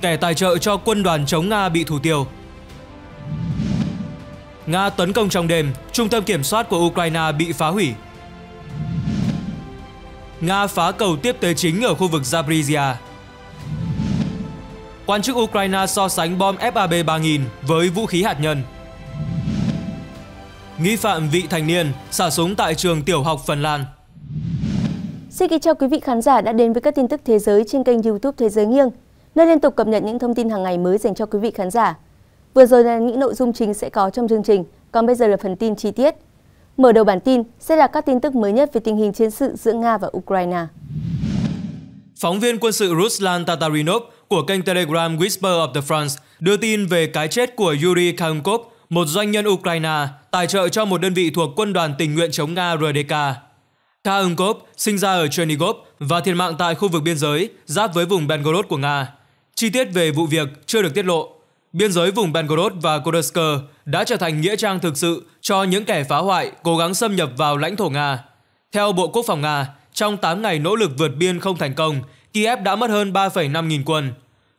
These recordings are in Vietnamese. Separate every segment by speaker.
Speaker 1: kẻ tài trợ cho quân đoàn chống Nga bị thủ tiêu. Nga tấn công trong đêm, trung tâm kiểm soát của Ukraine bị phá hủy. Nga phá cầu tiếp tế chính ở khu vực Zaporizhia. Quan chức Ukraine so sánh bom FAB 3000 với vũ khí hạt nhân. Nghi phạm vị thành niên xả súng tại trường tiểu học Phần Lan. Xin kính chào quý vị khán giả đã đến với các tin tức thế giới trên kênh YouTube Thế giới nghiêng nơi liên tục cập nhật những thông tin hàng ngày mới dành cho quý vị khán giả. Vừa rồi là những nội dung chính sẽ có trong chương trình, còn bây giờ là phần tin chi tiết. Mở đầu bản tin sẽ là các tin tức mới nhất về tình hình chiến sự giữa Nga và Ukraine. Phóng viên quân sự Ruslan Tatarinov của kênh Telegram Whisper of the France đưa tin về cái chết của Yuri Kalmkov, một doanh nhân Ukraine tài trợ cho một đơn vị thuộc quân đoàn tình nguyện chống Nga RDK. Kalmkov sinh ra ở Chernigov và thiệt mạng tại khu vực biên giới giáp với vùng Belgorod của Nga. Chi tiết về vụ việc chưa được tiết lộ. Biên giới vùng Belgorod và Kursk đã trở thành nghĩa trang thực sự cho những kẻ phá hoại cố gắng xâm nhập vào lãnh thổ Nga. Theo Bộ Quốc phòng Nga, trong 8 ngày nỗ lực vượt biên không thành công, Kiev đã mất hơn 3,5 nghìn quân.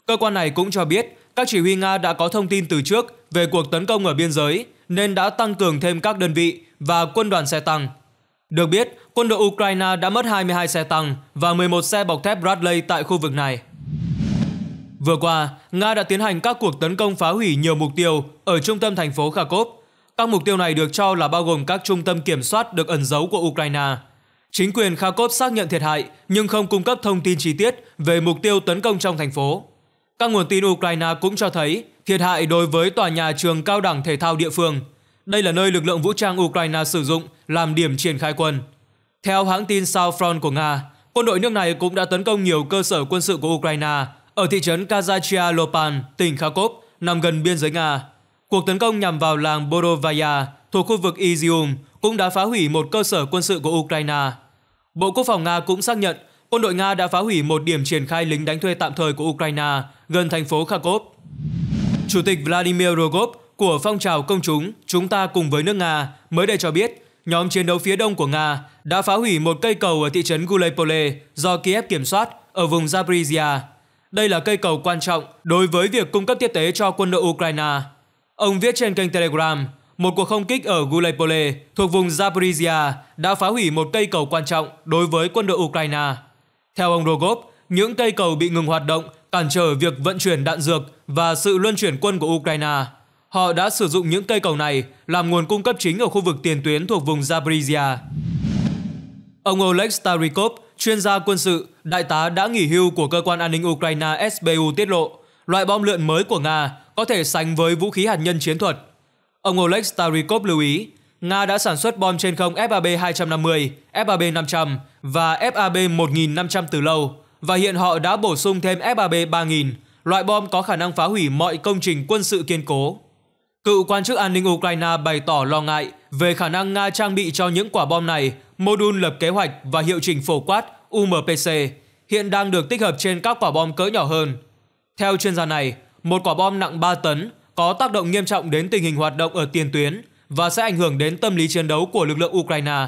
Speaker 1: Cơ quan này cũng cho biết các chỉ huy Nga đã có thông tin từ trước về cuộc tấn công ở biên giới nên đã tăng cường thêm các đơn vị và quân đoàn xe tăng. Được biết, quân đội Ukraine đã mất 22 xe tăng và 11 xe bọc thép Bradley tại khu vực này. Vừa qua, Nga đã tiến hành các cuộc tấn công phá hủy nhiều mục tiêu ở trung tâm thành phố Kharkov. Các mục tiêu này được cho là bao gồm các trung tâm kiểm soát được ẩn giấu của Ukraine. Chính quyền Kharkov xác nhận thiệt hại nhưng không cung cấp thông tin chi tiết về mục tiêu tấn công trong thành phố. Các nguồn tin Ukraine cũng cho thấy thiệt hại đối với tòa nhà trường cao đẳng thể thao địa phương. Đây là nơi lực lượng vũ trang Ukraine sử dụng làm điểm triển khai quân. Theo hãng tin South Front của Nga, quân đội nước này cũng đã tấn công nhiều cơ sở quân sự của Ukraine ở thị trấn Kazachia Lopan, tỉnh Kharkov, nằm gần biên giới Nga. Cuộc tấn công nhằm vào làng Borovaya thuộc khu vực Izium cũng đã phá hủy một cơ sở quân sự của Ukraine. Bộ Quốc phòng Nga cũng xác nhận quân đội Nga đã phá hủy một điểm triển khai lính đánh thuê tạm thời của Ukraine gần thành phố Kharkov. Chủ tịch Vladimir Rogov của phong trào công chúng Chúng ta cùng với nước Nga mới đây cho biết nhóm chiến đấu phía đông của Nga đã phá hủy một cây cầu ở thị trấn Gulepole do Kiev kiểm soát ở vùng Zaporizhia đây là cây cầu quan trọng đối với việc cung cấp tiếp tế cho quân đội Ukraine. Ông viết trên kênh Telegram, một cuộc không kích ở Gulipole thuộc vùng Zaporizhia đã phá hủy một cây cầu quan trọng đối với quân đội Ukraine. Theo ông Rogov, những cây cầu bị ngừng hoạt động cản trở việc vận chuyển đạn dược và sự luân chuyển quân của Ukraine. Họ đã sử dụng những cây cầu này làm nguồn cung cấp chính ở khu vực tiền tuyến thuộc vùng Zaporizhia. Ông Oleg Starikov, chuyên gia quân sự, đại tá đã nghỉ hưu của cơ quan an ninh Ukraine SBU tiết lộ, loại bom lượn mới của Nga có thể sánh với vũ khí hạt nhân chiến thuật. Ông Oleg Starikov lưu ý, Nga đã sản xuất bom trên không FAB 250, FAB 500 và FAB 1500 từ lâu và hiện họ đã bổ sung thêm FAB 3000, loại bom có khả năng phá hủy mọi công trình quân sự kiên cố. Cựu quan chức an ninh Ukraine bày tỏ lo ngại về khả năng Nga trang bị cho những quả bom này mô đun lập kế hoạch và hiệu chỉnh phổ quát UMPC hiện đang được tích hợp trên các quả bom cỡ nhỏ hơn. Theo chuyên gia này, một quả bom nặng 3 tấn có tác động nghiêm trọng đến tình hình hoạt động ở tiền tuyến và sẽ ảnh hưởng đến tâm lý chiến đấu của lực lượng Ukraine.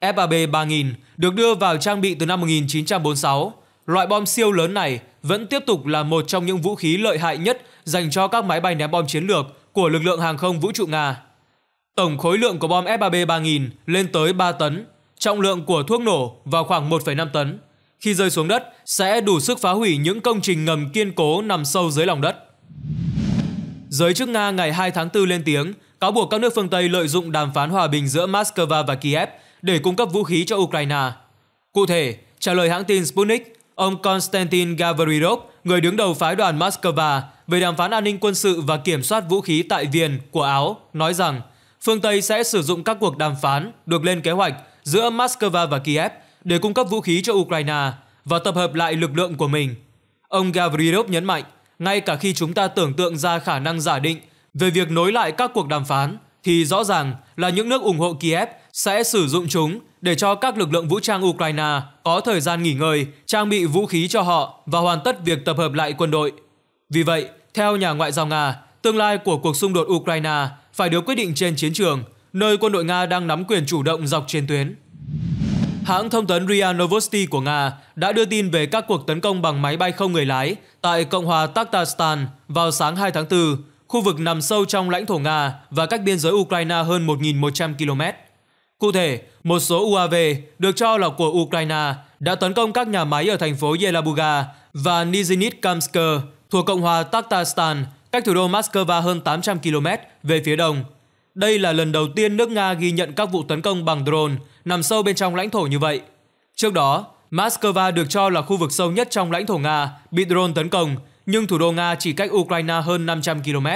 Speaker 1: FAB 3000 được đưa vào trang bị từ năm 1946. Loại bom siêu lớn này vẫn tiếp tục là một trong những vũ khí lợi hại nhất dành cho các máy bay ném bom chiến lược của lực lượng hàng không vũ trụ Nga. Tổng khối lượng của bom F3B 3000 lên tới 3 tấn, trọng lượng của thuốc nổ vào khoảng 1,5 tấn. Khi rơi xuống đất sẽ đủ sức phá hủy những công trình ngầm kiên cố nằm sâu dưới lòng đất. Giới chức Nga ngày 2 tháng 4 lên tiếng cáo buộc các nước phương Tây lợi dụng đàm phán hòa bình giữa Moscow và Kiev để cung cấp vũ khí cho Ukraine. Cụ thể, trả lời hãng tin Sputnik, ông Konstantin Gavrilov, người đứng đầu phái đoàn Moscow về đàm phán an ninh quân sự và kiểm soát vũ khí tại Viên của Áo, nói rằng phương Tây sẽ sử dụng các cuộc đàm phán được lên kế hoạch giữa Moscow và Kiev để cung cấp vũ khí cho Ukraine và tập hợp lại lực lượng của mình. Ông Gavrilov nhấn mạnh, ngay cả khi chúng ta tưởng tượng ra khả năng giả định về việc nối lại các cuộc đàm phán, thì rõ ràng là những nước ủng hộ Kiev sẽ sử dụng chúng để cho các lực lượng vũ trang Ukraine có thời gian nghỉ ngơi, trang bị vũ khí cho họ và hoàn tất việc tập hợp lại quân đội. Vì vậy, theo nhà ngoại giao Nga, tương lai của cuộc xung đột Ukraine phải được quyết định trên chiến trường, nơi quân đội Nga đang nắm quyền chủ động dọc trên tuyến. Hãng thông tấn RIA Novosti của Nga đã đưa tin về các cuộc tấn công bằng máy bay không người lái tại Cộng hòa Tatarstan vào sáng 2 tháng 4, khu vực nằm sâu trong lãnh thổ Nga và cách biên giới Ukraine hơn 1.100 km. Cụ thể, một số UAV được cho là của Ukraine đã tấn công các nhà máy ở thành phố Yelabuga và Nizhny Kamsk thuộc Cộng hòa Tatarstan cách thủ đô Moscow hơn 800 km về phía đông. Đây là lần đầu tiên nước Nga ghi nhận các vụ tấn công bằng drone nằm sâu bên trong lãnh thổ như vậy. Trước đó, Moscow được cho là khu vực sâu nhất trong lãnh thổ Nga bị drone tấn công, nhưng thủ đô Nga chỉ cách Ukraine hơn 500 km.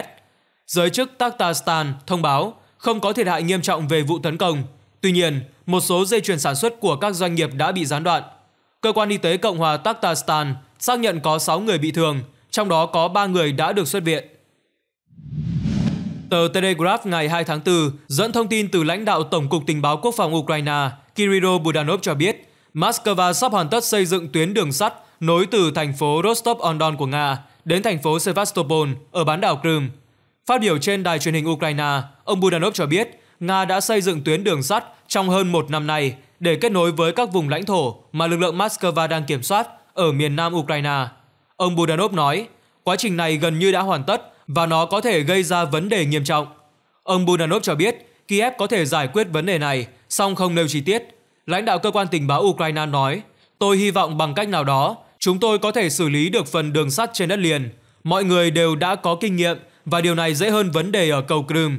Speaker 1: Giới chức Tatarstan thông báo không có thiệt hại nghiêm trọng về vụ tấn công. Tuy nhiên, một số dây chuyền sản xuất của các doanh nghiệp đã bị gián đoạn. Cơ quan y tế Cộng hòa Tatarstan xác nhận có 6 người bị thương, trong đó có 3 người đã được xuất viện. Tờ Telegraph ngày 2 tháng 4 dẫn thông tin từ lãnh đạo Tổng cục Tình báo Quốc phòng Ukraine Kirill Budanov cho biết Moscow sắp hoàn tất xây dựng tuyến đường sắt nối từ thành phố Rostov-on-Don của Nga đến thành phố Sevastopol ở bán đảo Crimea. Phát biểu trên đài truyền hình Ukraine, ông Budanov cho biết Nga đã xây dựng tuyến đường sắt trong hơn một năm nay để kết nối với các vùng lãnh thổ mà lực lượng Moscow đang kiểm soát ở miền nam Ukraine. Ông Budanov nói, quá trình này gần như đã hoàn tất và nó có thể gây ra vấn đề nghiêm trọng. Ông Budanov cho biết Kiev có thể giải quyết vấn đề này, song không nêu chi tiết. Lãnh đạo cơ quan tình báo Ukraine nói, tôi hy vọng bằng cách nào đó, chúng tôi có thể xử lý được phần đường sắt trên đất liền. Mọi người đều đã có kinh nghiệm và điều này dễ hơn vấn đề ở cầu Crimea.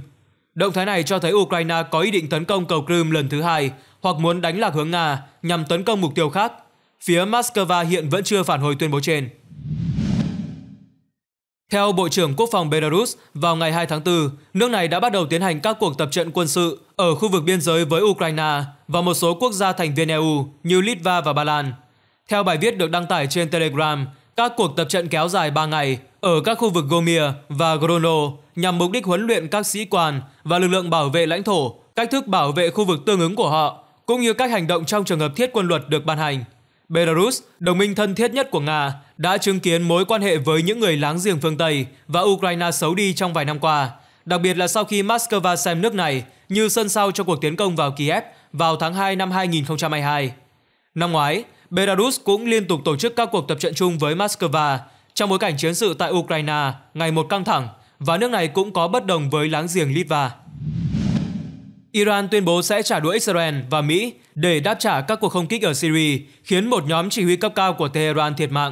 Speaker 1: Động thái này cho thấy Ukraine có ý định tấn công cầu Crimea lần thứ hai hoặc muốn đánh lạc hướng Nga nhằm tấn công mục tiêu khác. Phía Moscow hiện vẫn chưa phản hồi tuyên bố trên. Theo Bộ trưởng Quốc phòng Belarus, vào ngày 2 tháng 4, nước này đã bắt đầu tiến hành các cuộc tập trận quân sự ở khu vực biên giới với Ukraine và một số quốc gia thành viên EU như Litva và Ba Lan. Theo bài viết được đăng tải trên Telegram, các cuộc tập trận kéo dài 3 ngày ở các khu vực Gomia và Grono nhằm mục đích huấn luyện các sĩ quan và lực lượng bảo vệ lãnh thổ, cách thức bảo vệ khu vực tương ứng của họ, cũng như các hành động trong trường hợp thiết quân luật được ban hành. Belarus, đồng minh thân thiết nhất của Nga, đã chứng kiến mối quan hệ với những người láng giềng phương Tây và Ukraine xấu đi trong vài năm qua, đặc biệt là sau khi Moscow xem nước này như sân sau cho cuộc tiến công vào Kiev vào tháng 2 năm 2022. Năm ngoái, Belarus cũng liên tục tổ chức các cuộc tập trận chung với Moscow trong bối cảnh chiến sự tại Ukraine ngày một căng thẳng và nước này cũng có bất đồng với láng giềng Litva. Iran tuyên bố sẽ trả đũa Israel và Mỹ để đáp trả các cuộc không kích ở Syria, khiến một nhóm chỉ huy cấp cao của Tehran thiệt mạng.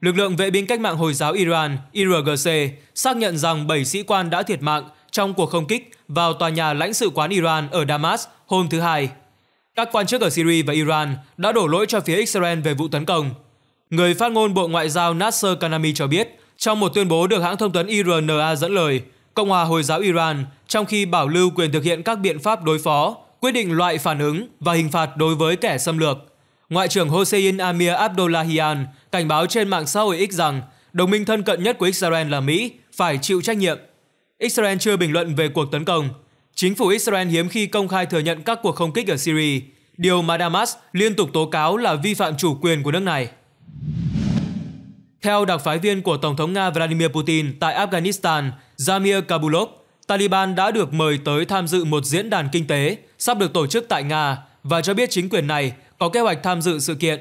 Speaker 1: Lực lượng vệ binh cách mạng Hồi giáo Iran IRGC xác nhận rằng 7 sĩ quan đã thiệt mạng trong cuộc không kích vào tòa nhà lãnh sự quán Iran ở Damas hôm thứ Hai. Các quan chức ở Syria và Iran đã đổ lỗi cho phía Israel về vụ tấn công. Người phát ngôn Bộ Ngoại giao Nasser Kanami cho biết trong một tuyên bố được hãng thông tấn IRNA dẫn lời, Cộng hòa Hồi giáo Iran trong khi bảo lưu quyền thực hiện các biện pháp đối phó, quyết định loại phản ứng và hình phạt đối với kẻ xâm lược. Ngoại trưởng Hossein Amir Abdullahian cảnh báo trên mạng xã hội X rằng đồng minh thân cận nhất của Israel là Mỹ phải chịu trách nhiệm. Israel chưa bình luận về cuộc tấn công. Chính phủ Israel hiếm khi công khai thừa nhận các cuộc không kích ở Syria, điều mà Damas liên tục tố cáo là vi phạm chủ quyền của nước này. Theo đặc phái viên của Tổng thống Nga Vladimir Putin tại Afghanistan Jamir Kabulov, Taliban đã được mời tới tham dự một diễn đàn kinh tế sắp được tổ chức tại Nga và cho biết chính quyền này có kế hoạch tham dự sự kiện.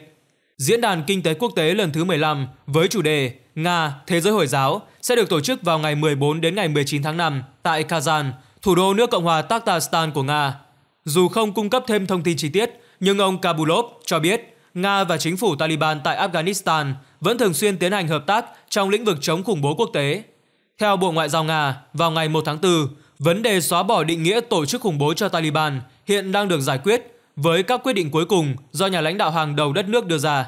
Speaker 1: Diễn đàn Kinh tế Quốc tế lần thứ 15 với chủ đề Nga, Thế giới Hồi giáo sẽ được tổ chức vào ngày 14 đến ngày 19 tháng 5 tại Kazan, thủ đô nước Cộng hòa Tatarstan của Nga. Dù không cung cấp thêm thông tin chi tiết, nhưng ông Kabulov cho biết Nga và chính phủ Taliban tại Afghanistan vẫn thường xuyên tiến hành hợp tác trong lĩnh vực chống khủng bố quốc tế. Theo Bộ Ngoại giao Nga, vào ngày 1 tháng 4, vấn đề xóa bỏ định nghĩa tổ chức khủng bố cho Taliban hiện đang được giải quyết với các quyết định cuối cùng do nhà lãnh đạo hàng đầu đất nước đưa ra.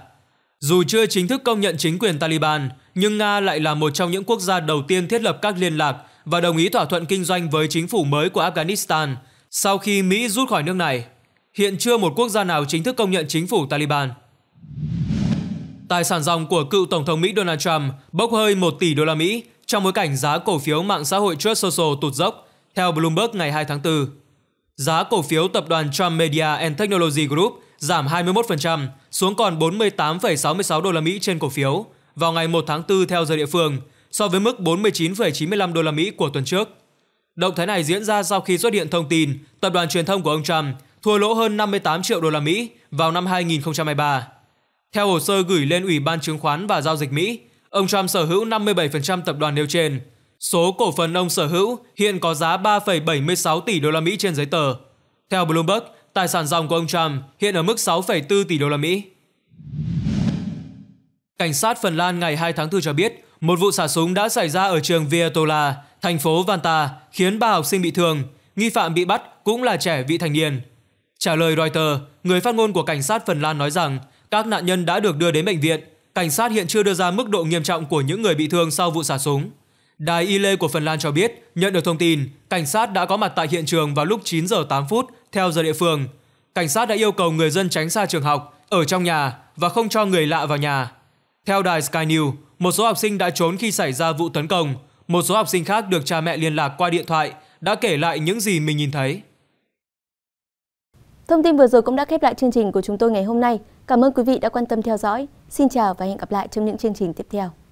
Speaker 1: Dù chưa chính thức công nhận chính quyền Taliban, nhưng Nga lại là một trong những quốc gia đầu tiên thiết lập các liên lạc và đồng ý thỏa thuận kinh doanh với chính phủ mới của Afghanistan sau khi Mỹ rút khỏi nước này. Hiện chưa một quốc gia nào chính thức công nhận chính phủ Taliban. Tài sản dòng của cựu Tổng thống Mỹ Donald Trump bốc hơi 1 tỷ đô la Mỹ trong bối cảnh giá cổ phiếu mạng xã hội Truth Social tụt dốc, theo Bloomberg ngày 2 tháng 4. Giá cổ phiếu tập đoàn Trump Media and Technology Group giảm 21% xuống còn 48,66 đô la Mỹ trên cổ phiếu vào ngày 1 tháng 4 theo giờ địa phương so với mức 49,95 đô la Mỹ của tuần trước. Động thái này diễn ra sau khi xuất hiện thông tin tập đoàn truyền thông của ông Trump thua lỗ hơn 58 triệu đô la Mỹ vào năm 2023. Theo hồ sơ gửi lên Ủy ban chứng khoán và giao dịch Mỹ, ông Trump sở hữu 57% tập đoàn nêu trên. Số cổ phần ông sở hữu hiện có giá 3,76 tỷ đô la Mỹ trên giấy tờ. Theo Bloomberg, tài sản ròng của ông Trump hiện ở mức 6,4 tỷ đô la Mỹ. Cảnh sát Phần Lan ngày 2 tháng 4 cho biết, một vụ xả súng đã xảy ra ở trường Vietola, thành phố Vanta, khiến ba học sinh bị thương. Nghi phạm bị bắt cũng là trẻ vị thành niên. Trả lời Reuters, người phát ngôn của cảnh sát Phần Lan nói rằng các nạn nhân đã được đưa đến bệnh viện cảnh sát hiện chưa đưa ra mức độ nghiêm trọng của những người bị thương sau vụ xả súng. Đài Ile của Phần Lan cho biết, nhận được thông tin, cảnh sát đã có mặt tại hiện trường vào lúc 9 giờ 8 phút theo giờ địa phương. Cảnh sát đã yêu cầu người dân tránh xa trường học, ở trong nhà và không cho người lạ vào nhà. Theo đài Sky News, một số học sinh đã trốn khi xảy ra vụ tấn công, một số học sinh khác được cha mẹ liên lạc qua điện thoại đã kể lại những gì mình nhìn thấy. Thông tin vừa rồi cũng đã khép lại chương trình của chúng tôi ngày hôm nay. Cảm ơn quý vị đã quan tâm theo dõi. Xin chào và hẹn gặp lại trong những chương trình tiếp theo.